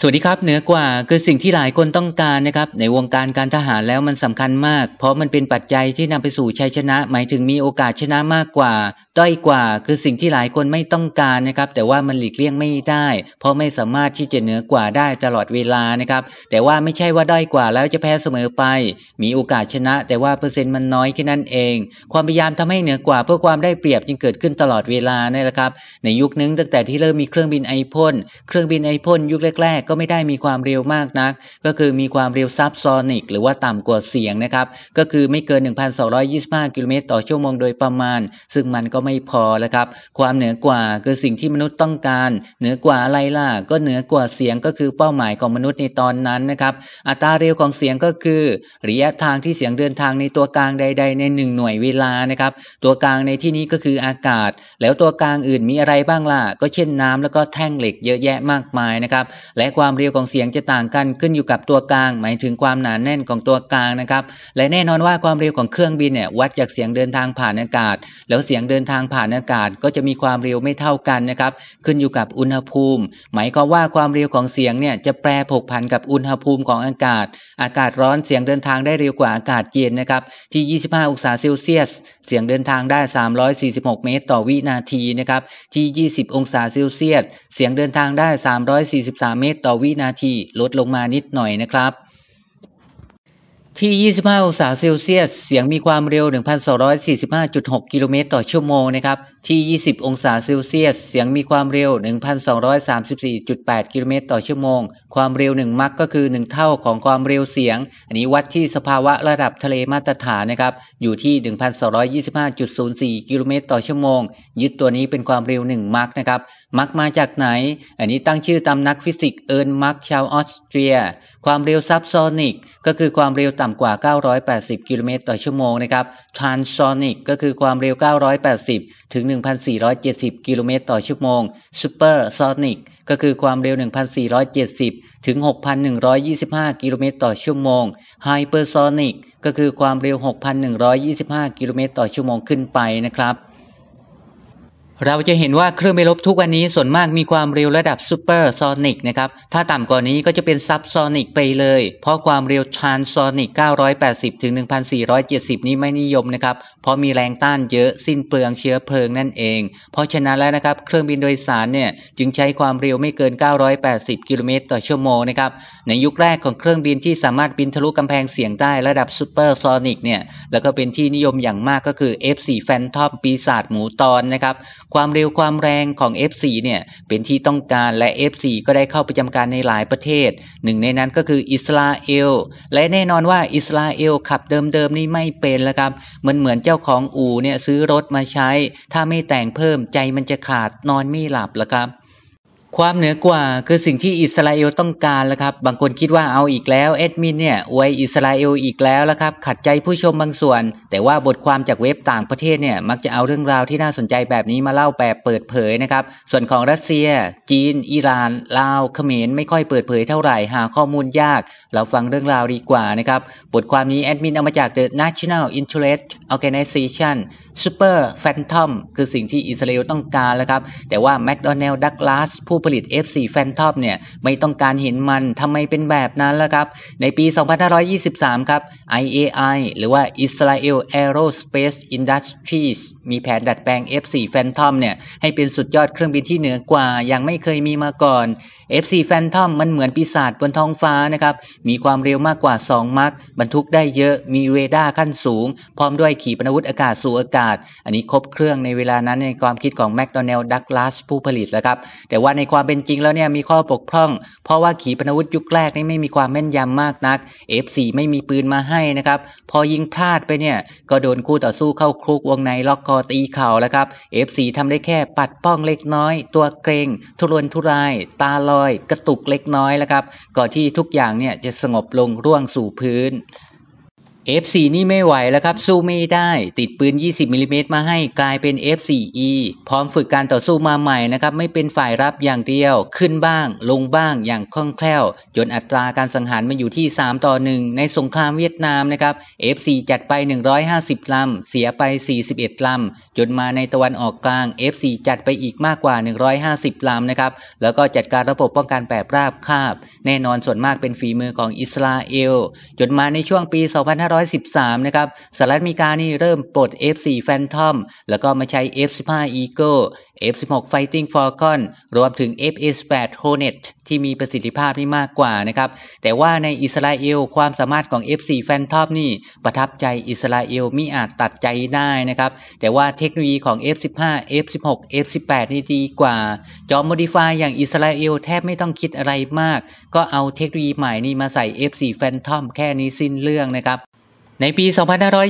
สวัสดีครับเหนือกว่าคือสิ่งที่หลายคนต้องการนะครับ ในวงการการทหารแล้วมันสำคัญมาก เพราะมันเป็นปัจจัยที่นำไปสู่ชัยชนะ หมายถึงมีโอกาสชนะมากกว่าด้อยกว่าคือสิ่งที่หลายคนไม่ต้องการนะครับ แต่ว่ามันหลีกเลี่ยงไม่ได้ เพราะไม่สามารถที่จะเหนือกว่าได้ตลอดเวลานะครับแต่ว่าไม่ใช่ว่าด้อยกว่าแล้วจะแพ้เสมอไป มีโอกาสชนะ แต่ว่าเปอร์เซ็นต์มันน้อยแค่นั้นเองความพยายามทำให้เหนือกว่า เพื่อความได้เปรียบจึงเกิดขึ้นตลอดเวลานี่แหละครับในยุคนึงตั้งแต่ที่เริ่มมีเครื่องบินไอพ่นเครื่องบินไอพ่นยุคแรกก็ไม่ได้มีความเร็วมากนัก ก็คือมีความเร็วซับซอนิก หรือว่าต่ำกว่าเสียงนะครับ ก็คือไม่เกิน 1,225 กิโลเมตร ต่อชั่วโมงโดยประมาณ ซึ่งมันก็ไม่พอแล้วครับ ความเหนือกว่าคือสิ่งที่มนุษย์ต้องการ เหนือกว่าอะไรล่ะ ก็เหนือกว่าเสียงก็คือเป้าหมายของมนุษย์ในตอนนั้นนะครับ อัตราเร็วของเสียงก็คือ ระยะทางที่เสียงเดินทางในตัวกลางใด ๆ ในหนึ่งหน่วยเวลานะครับ ตัวกลางในที่นี้ก็คืออากาศ แล้วตัวกลางอื่นมีอะไรบ้างล่ะ ก็เช่นน้ำแล้วก็แท่งเหล็กเยอะแยะมากมายนะครับ และความเร็วของเสียงจะต่างกันขึ้นอยู่กับตัวกลาง หมายถึงความหนาแน่นของตัวกลางนะครับและแน่นอนว่าความเร็วของเครื่องบินเนี่ยวัดจากเสียงเดินทางผ่านอากาศ แล้วเสียงเดินทางผ่านอากาศ ก็จะมีความเร็วไม่เท่ากันนะครับ ขึ้นอยู่กับอุณหภูมิ หมายความว่าความเร็วของเสียงเนี่ยจะแปรผกผันกับอุณหภูมิของอากาศ อากาศร้อนเสียงเดินทางได้เร็วกว่าอากาศเย็นนะครับ ที่ 25องศาเซลเซียส เสียงเดินทางได้346เมตร ต่อวินาทีนะครับ ที่ 20 องศาเซลเซียส เสียงเดินทางได้343 เมตรต่อวินาทีลดลงมานิดหน่อยนะครับที่ 25 องศาเซลเซียส เสียงมีความเร็ว 1,245.6 กิโลเมตร ต่อชั่วโมงนะครับ ที่ 20 องศาเซลเซียส เสียงมีความเร็ว 1,234.8 กิโลเมตรต่อชั่วโมง ความเร็ว1มักก็คือ1เท่าของความเร็วเสียง อันนี้วัดที่สภาวะระดับทะเลมาตรฐานนะครับ อยู่ที่ 1,225.04 กิโลเมตร ต่อชั่วโมง ยึดตัวนี้เป็นความเร็ว 1 มักนะครับ มักมาจากไหน อันนี้ตั้งชื่อตามนักฟิสิกส์เอิร์น มักชาวออสเตรีย ความเร็วซับซอนิก ก็คือความเร็วต่ำต่ำกว่า 980 กิโลเมตรต่อชั่วโมงนะครับ Transonic ก็คือความเร็ว 980ถึง1,470กิโลเมตรต่อชั่วโมง Supersonic ก็คือความเร็ว 1,470ถึง6,125 กิโลเมตรต่อชั่วโมง Hypersonic ก็คือความเร็ว6,125กิโลเมตรต่อชั่วโมงขึ้นไปนะครับเราจะเห็นว่าเครื่องไม่ลบทุกวันนี้ส่วนมากมีความเร็วระดับซูเปอร์โซนิกนะครับถ้าต่ำกว่านี้ก็จะเป็นซับโซนิกไปเลย เพราะความเร็วทรานโซนิก 980 ถึง 1470 นี้ไม่นิยมนะครับ เพราะมีแรงต้านเยอะสิ้นเปลืองเชื้อเพลิงนั่นเอง เพราะฉะนั้นแล้วนะครับเครื่องบินโดยสารเนี่ยจึงใช้ความเร็วไม่เกิน 980 กิโลเมตร ต่อชั่วโมงนะครับในยุคแรกของเครื่องบินที่สามารถบินทะลุกำแพงเสียงได้ระดับซูเปอร์โซนิกเนี่ยแล้วก็เป็นที่นิยมอย่างมากก็คือ F4 Phantom ปีศาจหมูตอนนะครับความเร็วความแรงของ F4 เนี่ยเป็นที่ต้องการและ F4 ก็ได้เข้าไปจำการในหลายประเทศ หนึ่งในนั้นก็คืออิสราเอลและแน่นอนว่าอิสราเอลขับเดิมๆนี่ไม่เป็นแล้วครับมันเหมือนเจ้าของอู่เนี่ยซื้อรถมาใช้ ถ้าไม่แต่งเพิ่มใจมันจะขาดนอนไม่หลับแล้วครับความเหนือกว่าคือสิ่งที่อิสราเอลต้องการแล้วครับ บางคนคิดว่าเอาอีกแล้วเอดมินเนี่ยอวยอิสราเอลอีกแล้วแล้วครับ ขัดใจผู้ชมบางส่วน แต่ว่าบทความจากเว็บต่างประเทศเนี่ย มักจะเอาเรื่องราวที่น่าสนใจแบบนี้มาเล่าแบบเปิดเผยนะครับ ส่วนของรัสเซีย จีน อิหร่าน ลาวเขมรไม่ค่อยเปิดเผยเท่าไหร่หาข้อมูลยาก เราฟังเรื่องราวดีกว่านะครับ บทความนี้แอดมินเอามาจาก The National Interest Organization ซูเปอร์แฟนทอมคือสิ่งที่อิสราเอลต้องการแล้วครับแต่ว่าแมคโดนัลล์ดักลาสผู้ผลิต F4 แฟนทอมเนี่ยไม่ต้องการเห็นมันทำไมเป็นแบบนั้นล่ะครับในปี 2523ครับ IAI หรือว่า Israel Aerospace Industries มีแผนดัดแปลง F4 Phantom เนี่ยให้เป็นสุดยอดเครื่องบินที่เหนือกว่ายังไม่เคยมีมาก่อน F4 Phantom มันเหมือนปีศาจบนท้องฟ้านะครับ มีความเร็วมากกว่า 2 มัคบรรทุกได้เยอะ มีเรดาร์ขั้นสูง พร้อมด้วยขีปนาวุธอากาศสู่อากาศ อันนี้ครบเครื่องในเวลานั้นในความคิดของแมคโดนัลดักลาสผู้ผลิตแล้วครับ แต่ว่าในความเป็นจริงแล้วเนี่ยมีข้อปกพร่อง เพราะว่าขีปนาวุธยุคแรกนี่ไม่มีความแม่นยำมากนัก F4 ไม่มีปืนมาให้นะครับ พอยิงพลาดไปเนี่ยก็โดนคู่ต่อสู้เข้าคุกวงในล็อกคอตีเข่าแล้วครับ FC ทำได้แค่ปัดป้องเล็กน้อย ตัวเกรงทุรนทุราย ตาลอย กระตุกเล็กน้อยแล้วครับ ก่อนที่ทุกอย่างเนี่ยจะสงบลงร่วงสู่พื้น F4 นี่ไม่ไหวแล้วครับ สู้ไม่ได้ติดปืน 20มิลิเมตรมาให้กลายเป็น F4E พร้อมฝึกการต่อสู้มาใหม่นะครับ ไม่เป็นฝ่ายรับอย่างเดียว ขึ้นบ้าง ลงบ้างอย่างคล่องแคล่ว จนอัตราการสังหารมาอยู่ที่ 3 ต่อ 1 ในสงครามเวียดนามนะครับ F4 จัดไป 150 ลำ เสียไป 41 ลำ จนมาในตะวันออกกลาง F4 จัดไปอีกมากกว่า 150ลำนะครับแล้วก็จัดการระบบป้องกันแบบราบคาบแน่นอนส่วนมากเป็นฝีมือของอิสราเอลจนมาในช่วงปี2500 2513นะครับสหรัฐอเมริกานี่เริ่มปลด F4 Phantom แล้วก็มาใช้ F15 Eagle F16 Fighting Falcon รวมถึง F18 Hornet ที่มีประสิทธิภาพนี่มากกว่านะครับ แต่ว่าในอิสราเอล ความสามารถของ F4 Phantom นี่ประทับใจอิสราเอลมิอาจตัดใจได้นะครับ แต่ว่าเทคโนโลยีของ F15 F16 F18 นี่ดีกว่า จอมโมดิฟายอย่างอิสราเอลแทบไม่ต้องคิดอะไรมาก ก็เอาเทคโนโลยีใหม่นี่มาใส่ F4 Phantom แค่นี้สิ้นเรื่องนะครับในปี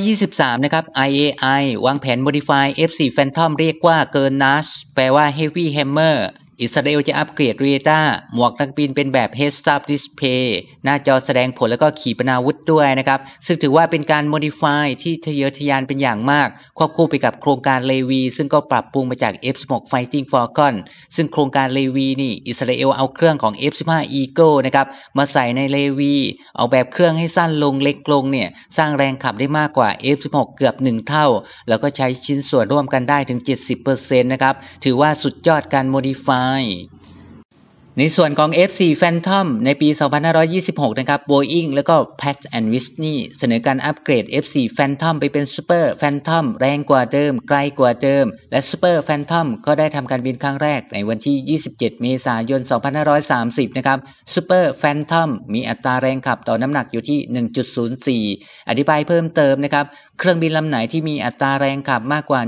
2523 นะครับ IAI วางแผน Modify F4 Phantom เรียกว่าเกิน n a s h แปลว่า Heavy Hammer อิสราเอลจะอัปเกรดเรดาร์หมวกนักบินเป็นแบบ Heads Up Display หน้าจอแสดงผลแล้วก็ขีปนาวุธด้วยนะครับ ซึ่งถือว่าเป็นการ modify ที่ทะเยอทะยานเป็นอย่างมาก ควบคู่ไปกับโครงการเลวีซึ่งก็ปรับปรุงมาจาก F-16 Fighting Falcon ซึ่งโครงการเลวีนี่อิสราเอลเอาเครื่องของ F-15 Eagle นะครับ มาใส่ในเลวีเอาแบบเครื่องให้สั้นลงเล็กลงเนี่ย สร้างแรงขับได้มากกว่า F-16 เกือบ1 เท่า แล้วก็ใช้ชิ้นส่วนร่วมกันได้ถึง 70%นะครับถือว่าสุดยอดการ modify ไมในส่วนของ FC Phantom ในปี 2526 นะครับ Boeing แล้วก็ Pratt and Whitney เสนอการอัปเกรด FC Phantom ไปเป็น Super Phantom แรงกว่าเดิม ไกลกว่าเดิม และ Super Phantom ก็ได้ทำการบินครั้งแรกในวันที่ 27 เมษายน 2530 นะครับ Super Phantom มีอัตราแรงขับต่อน้ำหนักอยู่ที่ 1.04 อธิบายเพิ่มเติมนะครับ เครื่องบินลำไหนที่มีอัตราแรงขับมากกว่า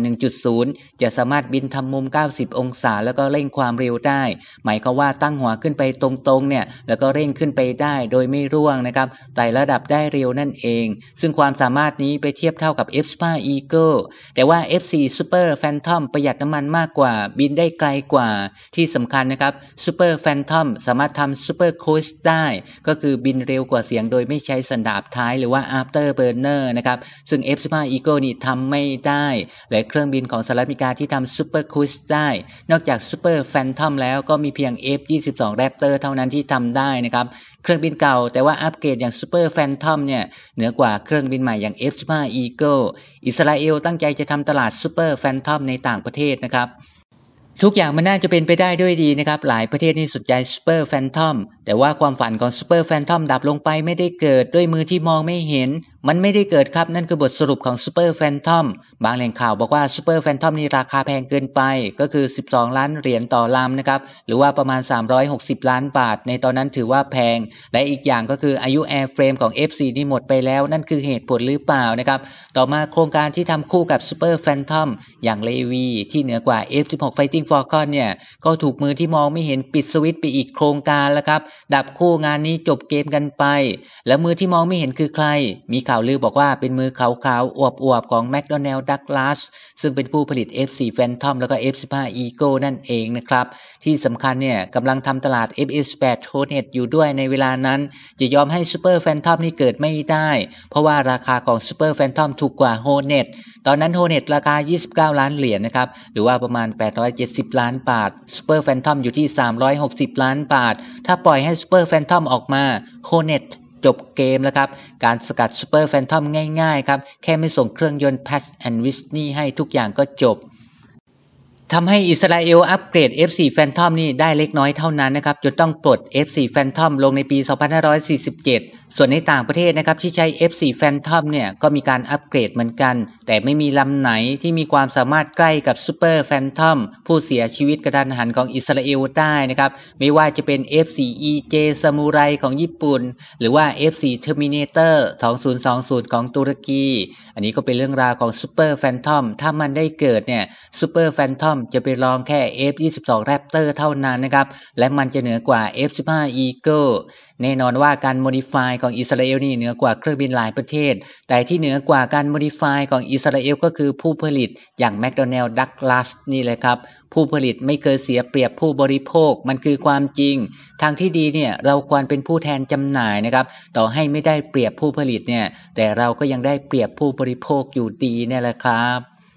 1.0 จะสามารถบินทำมุม 90 องศาแล้วก็เร่งความเร็วได้ หมายความว่าตั้งหัวขึ้นไปตรงๆ เนี่ย แล้วก็เร่งขึ้นไปได้โดยไม่ร่วงนะครับ ไต่ระดับได้เร็วนั่นเอง ซึ่งความสามารถนี้ไปเทียบเท่ากับ F5 Eagle แต่ว่า F4 Super Phantom ประหยัดน้ำมันมากกว่า บินได้ไกลกว่า ที่สำคัญนะครับ Super Phantom สามารถทำ Super Cruise ได้ ก็คือบินเร็วกว่าเสียง โดยไม่ใช้สันดาบท้ายหรือว่า After Burner นะครับ ซึ่ง F15 Eagle นี่ทำไม่ได้ และเครื่องบินของสหรัฐอเมริกาที่ทำ Super Cruise ได้ นอกจาก Super Phantom แล้วก็มีเพียง f 2 2 12 Raptor เท่านั้นที่ทำได้นะครับ เครื่องบินเก่า แต่ว่าอัปเกรดอย่าง Super Phantom เนี่ยเหนือกว่าเครื่องบินใหม่อย่าง F-15 Eagle อิสราเอลตั้งใจจะทำตลาด Super Phantom ในต่างประเทศนะครับ ทุกอย่างมันน่าจะเป็นไปได้ด้วยดีนะครับ หลายประเทศนี่สนใจ Super Phantom แต่ว่าความฝันของซูเปอร์แฟนทอมดับลงไปไม่ได้เกิดด้วยมือที่มองไม่เห็น มันไม่ได้เกิดครับนั่นคือบทสรุปของซูเปอร์แฟนทอมบางแหล่งข่าวบอกว่าซูเปอร์แฟนทอมนี่ราคาแพงเกินไป ก็คือ 12 ล้านเหรียญต่อลำนะครับ หรือว่าประมาณ 360 ล้านบาทในตอนนั้นถือว่าแพง และอีกอย่างก็คืออายุแอร์เฟรมของ FC นี่หมดไปแล้ว นั่นคือเหตุผลหรือเปล่านะครับต่อมาโครงการที่ทำคู่กับซูเปอร์แฟนทอมอย่างเลวีที่เหนือกว่า F16 Fighting Falcon เนี่ยก็ถูกมือที่มองไม่เห็นปิดสวิตไปอีกโครงการแล้วครับดับคู่งานนี้จบเกมกันไป แล้วมือที่มองไม่เห็นคือใคร มีข่าวลือบอกว่าเป็นมือขาวๆอวบๆของแมคโดนัลด์ดักลาสซึ่งเป็นผู้ผลิต F4 Phantom แล้วก็ F15 e ี g ก้นั่นเองนะครับ ที่สำคัญเนี่ยกำลังทำตลาด FS8 Hornet อยู่ด้วยในเวลานั้น จะยอมให้ Super Phantom นี่เกิดไม่ได้ เพราะว่าราคาของ Super Phantom ถูกกว่า Hornet ตอนนั้น Hornet ราคา 29 ล้านเหรียญนนะครับหรือว่าประมาณ 870 ล้านบาท Super Phantom อยู่ที่360 ล้านบาท ถ้าปล่อยให้ซูเปอร์แฟนทอมออกมาโคเนตจบเกมแล้วครับ การสกัดซูเปอร์แฟนทอมง่ายๆครับแค่ไม่ส่งเครื่องยนต์แพชแอนด์วิสนี่ให้ทุกอย่างก็จบทำให้อิสราเอลอัปเกรด F4 Phantom นี่ได้เล็กน้อยเท่านั้นนะครับจนต้องปลด F4 Phantom ลงในปี 2547 ส่วนในต่างประเทศนะครับที่ใช้ F4 Phantom เนี่ยก็มีการอัปเกรดเหมือนกัน แต่ไม่มีลำไหนที่มีความสามารถใกล้กับ Super Phantom ผู้เสียชีวิตกระดานหันของอิสราเอลได้นะครับ ไม่ว่าจะเป็น F4EJ Samurai ของญี่ปุ่น หรือว่า F4 Terminator 2020 ของตุรกี อันนี้ก็เป็นเรื่องราวของ Super Phantom ถ้ามันได้เกิดเนี่ย Super Phantom จะไปลองแค่ F22 Raptor เท่านั้นนะครับ และมันจะเหนือกว่า F15 Eagle แน่นอนว่าการ modify ของอิสราเอลนี่เหนือกว่าเครื่องบินหลายประเทศ แต่ที่เหนือกว่าการ modify ของอิสราเอลก็คือผู้ผลิตอย่าง McDonnell Douglas นี่แหละครับ ผู้ผลิตไม่เคยเสียเปรียบผู้บริโภคมันคือความจริง ทางที่ดีเนี่ย เราควรเป็นผู้แทนจำหน่ายนะครับ ต่อให้ไม่ได้เปรียบผู้ผลิตเนี่ยแต่เราก็ยังได้เปรียบผู้บริโภคอยู่ดีนี่แหละครับ